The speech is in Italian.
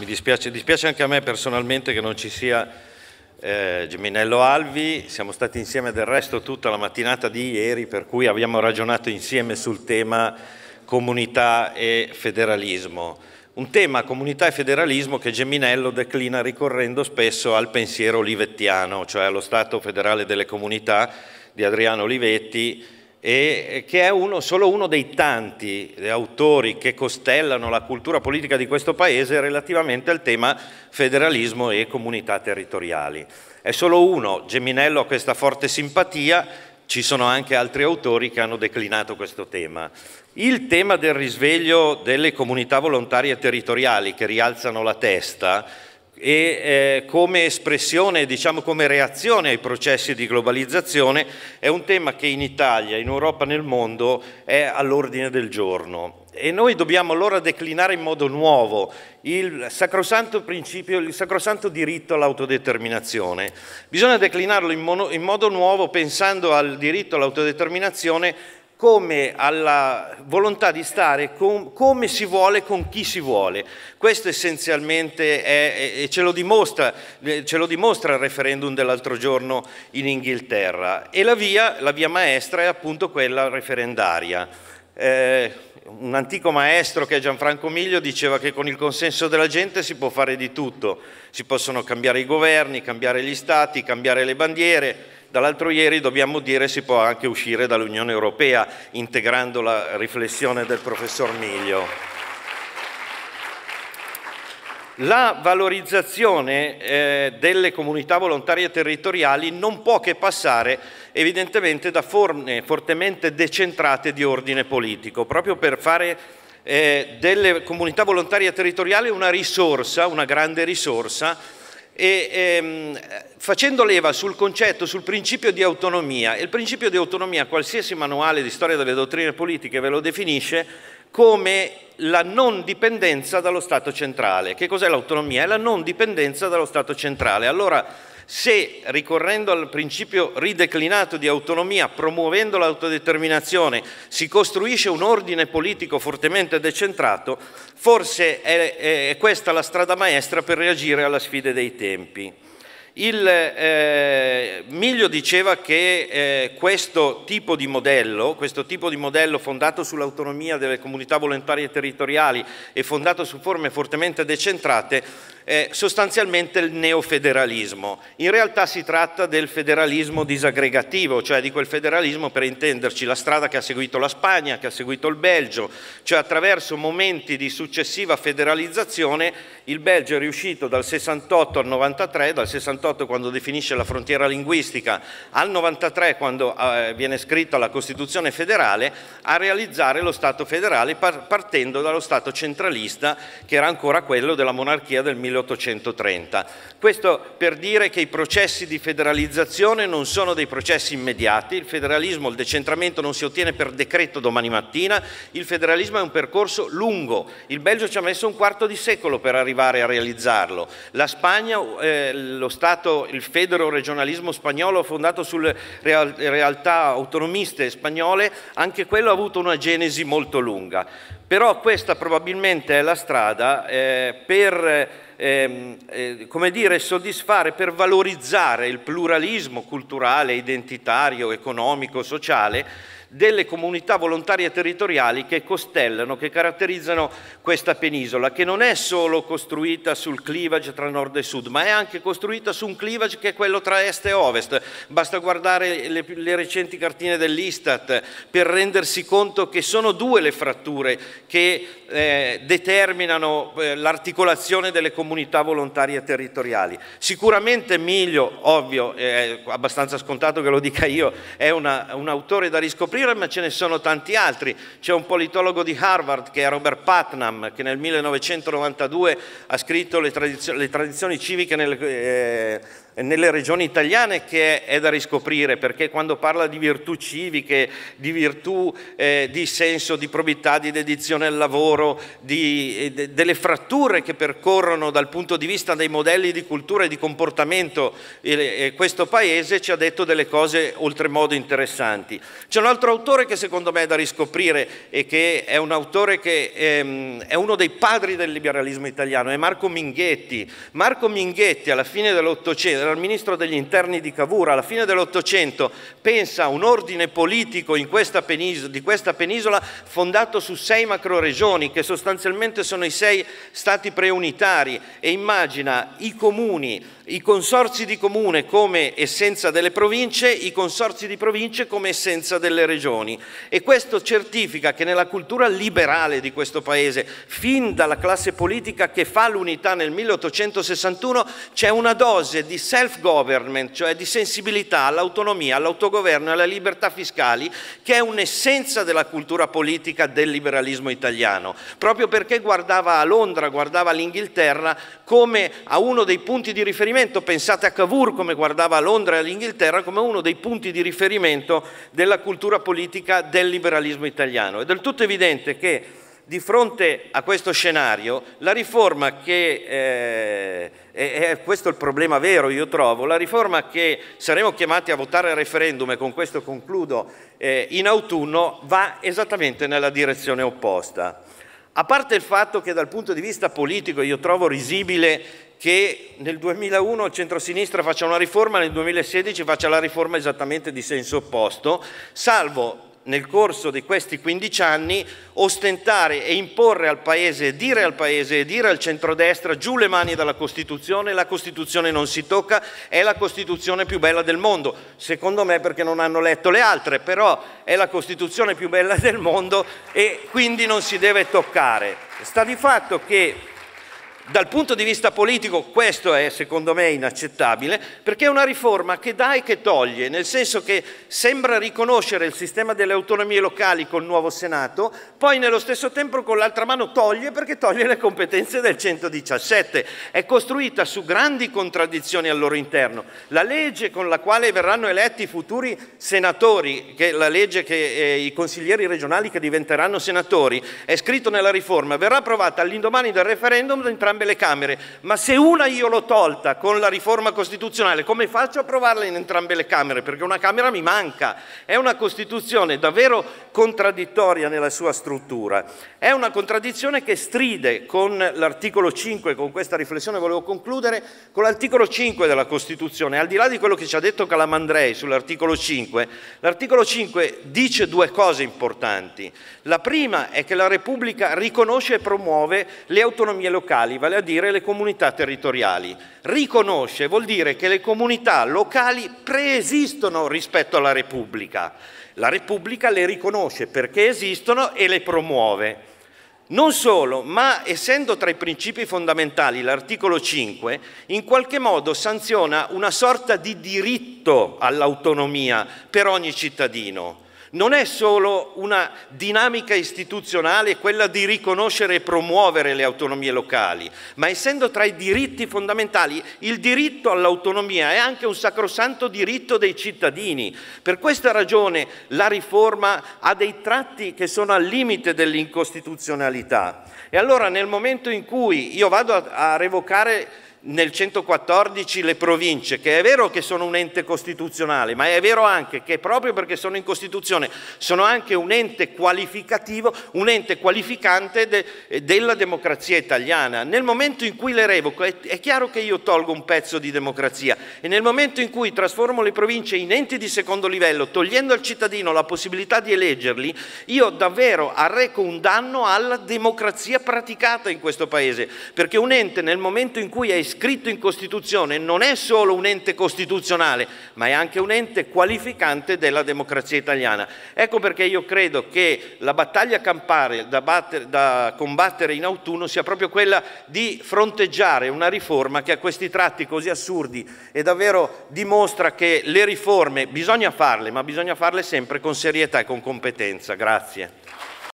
Mi dispiace, dispiace anche a me personalmente che non ci sia eh, Geminello Alvi, siamo stati insieme del resto tutta la mattinata di ieri, per cui abbiamo ragionato insieme sul tema comunità e federalismo. Un tema comunità e federalismo che Geminello declina ricorrendo spesso al pensiero olivettiano, cioè allo Stato federale delle comunità di Adriano Olivetti, e che è uno, solo uno dei tanti eh, autori che costellano la cultura politica di questo Paese relativamente al tema federalismo e comunità territoriali. È solo uno, Geminello ha questa forte simpatia, ci sono anche altri autori che hanno declinato questo tema. Il tema del risveglio delle comunità volontarie territoriali che rialzano la testa e eh, come espressione, diciamo come reazione ai processi di globalizzazione, è un tema che in Italia, in Europa, nel mondo è all'ordine del giorno. E noi dobbiamo allora declinare in modo nuovo il sacrosanto, il sacrosanto diritto all'autodeterminazione. Bisogna declinarlo in, mono, in modo nuovo pensando al diritto all'autodeterminazione come alla volontà di stare con, come si vuole, con chi si vuole. Questo essenzialmente è, e ce lo, dimostra, eh, ce lo dimostra il referendum dell'altro giorno in Inghilterra. E la via, la via maestra è appunto quella referendaria. Eh, un antico maestro che è Gianfranco Miglio diceva che con il consenso della gente si può fare di tutto, si possono cambiare i governi, cambiare gli stati, cambiare le bandiere, Dall'altro ieri dobbiamo dire si può anche uscire dall'Unione Europea integrando la riflessione del professor Miglio. La valorizzazione eh, delle comunità volontarie territoriali non può che passare evidentemente da forme fortemente decentrate di ordine politico, proprio per fare eh, delle comunità volontarie territoriali una risorsa, una grande risorsa e, ehm, facendo leva sul concetto, sul principio di autonomia. Il principio di autonomia, qualsiasi manuale di storia delle dottrine politiche ve lo definisce, come la non dipendenza dallo Stato centrale. Che cos'è l'autonomia? È la non dipendenza dallo Stato centrale. Allora se ricorrendo al principio rideclinato di autonomia, promuovendo l'autodeterminazione, si costruisce un ordine politico fortemente decentrato, forse è, è questa la strada maestra per reagire alla sfida dei tempi. Il, eh, Miglio diceva che eh, questo, tipo di modello, questo tipo di modello fondato sull'autonomia delle comunità volontarie territoriali e fondato su forme fortemente decentrate è sostanzialmente il neofederalismo. In realtà si tratta del federalismo disaggregativo, cioè di quel federalismo per intenderci la strada che ha seguito la Spagna, che ha seguito il Belgio, cioè attraverso momenti di successiva federalizzazione il Belgio è riuscito dal 68 al 93, dal 68 1948 quando definisce la frontiera linguistica, al 93 quando eh, viene scritta la Costituzione federale, a realizzare lo Stato federale par partendo dallo Stato centralista che era ancora quello della monarchia del 1830. Questo per dire che i processi di federalizzazione non sono dei processi immediati, il federalismo, il decentramento non si ottiene per decreto domani mattina, il federalismo è un percorso lungo, il Belgio ci ha messo un quarto di secolo per arrivare a realizzarlo, la Spagna, eh, lo Stato fondato il federo regionalismo spagnolo, fondato sulle real, realtà autonomiste spagnole, anche quello ha avuto una genesi molto lunga. Però questa probabilmente è la strada eh, per ehm, eh, come dire, soddisfare, per valorizzare il pluralismo culturale, identitario, economico, sociale delle comunità volontarie territoriali che costellano, che caratterizzano questa penisola, che non è solo costruita sul clivage tra nord e sud, ma è anche costruita su un clivage che è quello tra est e ovest. Basta guardare le, le recenti cartine dell'Istat per rendersi conto che sono due le fratture che eh, determinano eh, l'articolazione delle comunità volontarie territoriali. Sicuramente Emilio, ovvio, è abbastanza scontato che lo dica io, è una, un autore da riscoprire, morire, ma ce ne sono tanti altri. C'è un politologo di Harvard che è Robert Putnam, che nel 1992 ha scritto Le, tradizio- le tradizioni civiche nelle, eh, eh, nelle regioni italiane che è da riscoprire, perché quando parla di virtù civiche, di virtù eh, di senso, di probità, di dedizione al lavoro, di, eh, de, delle fratture che percorrono dal punto di vista dei modelli di cultura e di comportamento eh, eh, questo paese, ci ha detto delle cose oltremodo interessanti. C'è un altro autore che secondo me è da riscoprire e che è un autore che ehm, è uno dei padri del liberalismo italiano, è Marco Minghetti. Marco Minghetti alla fine dell'Ottocento era il ministro degli interni di Cavour, alla fine dell'Ottocento pensa a un ordine politico questa di questa penisola fondato su sei macroregioni che sostanzialmente sono i sei stati preunitari e immagina i comuni, i consorzi di comune come essenza delle province, i consorzi di province come essenza delle regioni e questo certifica che nella cultura liberale di questo paese, fin dalla classe politica che fa l'unità nel 1861, c'è una dose di self-government, cioè di sensibilità all'autonomia, all'autogoverno e alle libertà fiscali, che è un'essenza della cultura politica del liberalismo italiano, proprio perché guardava a Londra, guardava l'Inghilterra come a uno dei punti di riferimento, pensate a Cavour come guardava a Londra e all'Inghilterra come uno dei punti di riferimento della cultura politica del liberalismo italiano. È del tutto evidente che di fronte a questo scenario, la riforma che, eh, e questo il problema vero io trovo, la riforma che saremo chiamati a votare al referendum, e con questo concludo, eh, in autunno va esattamente nella direzione opposta. A parte il fatto che dal punto di vista politico io trovo risibile che nel 2001 il centrosinistra faccia una riforma, nel 2016 faccia la riforma esattamente di senso opposto, salvo nel corso di questi 15 anni ostentare e imporre al Paese, dire al Paese e dire al centrodestra giù le mani dalla Costituzione, la Costituzione non si tocca, è la Costituzione più bella del mondo, secondo me perché non hanno letto le altre, però è la Costituzione più bella del mondo e quindi non si deve toccare. Sta di fatto che dal punto di vista politico questo è secondo me inaccettabile perché è una riforma che dà e che toglie, nel senso che sembra riconoscere il sistema delle autonomie locali col nuovo Senato, poi nello stesso tempo con l'altra mano toglie perché toglie le competenze del 117. È costruita su grandi contraddizioni al loro interno. La legge con la quale verranno eletti i futuri senatori, che la legge che eh, i consiglieri regionali che diventeranno senatori, è scritto nella riforma, verrà approvata all'indomani del referendum da entrambi entrambe le Camere, ma se una io l'ho tolta con la riforma costituzionale, come faccio a provarla in entrambe le Camere? Perché una Camera mi manca. È una Costituzione davvero contraddittoria nella sua struttura. È una contraddizione che stride con l'articolo 5, con questa riflessione volevo concludere, con l'articolo 5 della Costituzione. Al di là di quello che ci ha detto Calamandrei sull'articolo 5, l'articolo 5 dice due cose importanti. La prima è che la Repubblica riconosce e promuove le autonomie locali, vale vale a dire le comunità territoriali. Riconosce vuol dire che le comunità locali preesistono rispetto alla Repubblica. La Repubblica le riconosce perché esistono e le promuove. Non solo, ma essendo tra i principi fondamentali l'articolo 5, in qualche modo sanziona una sorta di diritto all'autonomia per ogni cittadino. Non è solo una dinamica istituzionale quella di riconoscere e promuovere le autonomie locali, ma essendo tra i diritti fondamentali, il diritto all'autonomia è anche un sacrosanto diritto dei cittadini. Per questa ragione la riforma ha dei tratti che sono al limite dell'incostituzionalità. E allora nel momento in cui io vado a revocare nel 114 le province, che è vero che sono un ente costituzionale, ma è vero anche che proprio perché sono in Costituzione sono anche un ente qualificativo, un ente qualificante de, della democrazia italiana. Nel momento in cui le revoco è, è chiaro che io tolgo un pezzo di democrazia e nel momento in cui trasformo le province in enti di secondo livello, togliendo al cittadino la possibilità di eleggerli, io davvero arreco un danno alla democrazia praticata in questo Paese, perché un ente nel momento in cui è scritto in Costituzione non è solo un ente costituzionale, ma è anche un ente qualificante della democrazia italiana. Ecco perché io credo che la battaglia campare da, batter, da combattere in autunno sia proprio quella di fronteggiare una riforma che a questi tratti così assurdi e davvero dimostra che le riforme bisogna farle, ma bisogna farle sempre con serietà e con competenza. Grazie.